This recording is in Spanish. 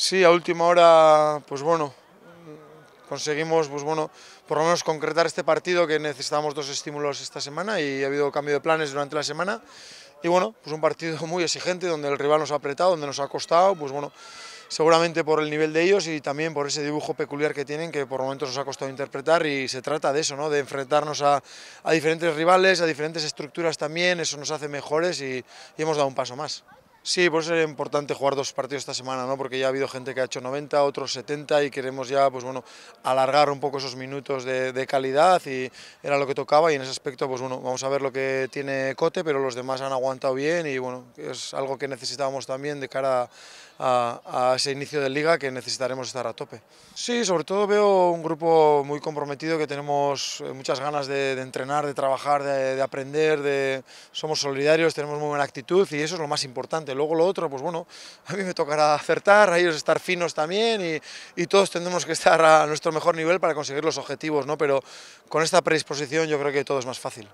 Sí, a última hora, pues bueno, conseguimos, pues bueno, por lo menos concretar este partido que necesitábamos dos estímulos esta semana y ha habido cambio de planes durante la semana. Y bueno, pues un partido muy exigente donde el rival nos ha apretado, donde nos ha costado, pues bueno, seguramente por el nivel de ellos y también por ese dibujo peculiar que tienen que por momentos nos ha costado interpretar y se trata de eso, ¿no? de enfrentarnos a, diferentes rivales, a diferentes estructuras también, eso nos hace mejores y hemos dado un paso más. Sí, pues es importante jugar dos partidos esta semana, porque ya ha habido gente que ha hecho 90, otros 70 y queremos ya pues bueno, alargar un poco esos minutos de, calidad y era lo que tocaba y en ese aspecto pues bueno, vamos a ver lo que tiene Cote, pero los demás han aguantado bien y bueno, es algo que necesitábamos también de cara a, ese inicio de liga que necesitaremos estar a tope. Sí, sobre todo veo un grupo muy comprometido que tenemos eh, muchas ganas de, entrenar, de trabajar, de, de aprender, somos solidarios, tenemos muy buena actitud y eso es lo más importante Luego lo otro, pues bueno, a mí me tocará acertar, a ellos estar finos también y, y todos tendremos que estar a nuestro mejor nivel para conseguir los objetivos, ¿no? Pero con esta predisposición yo creo que todo es más fácil.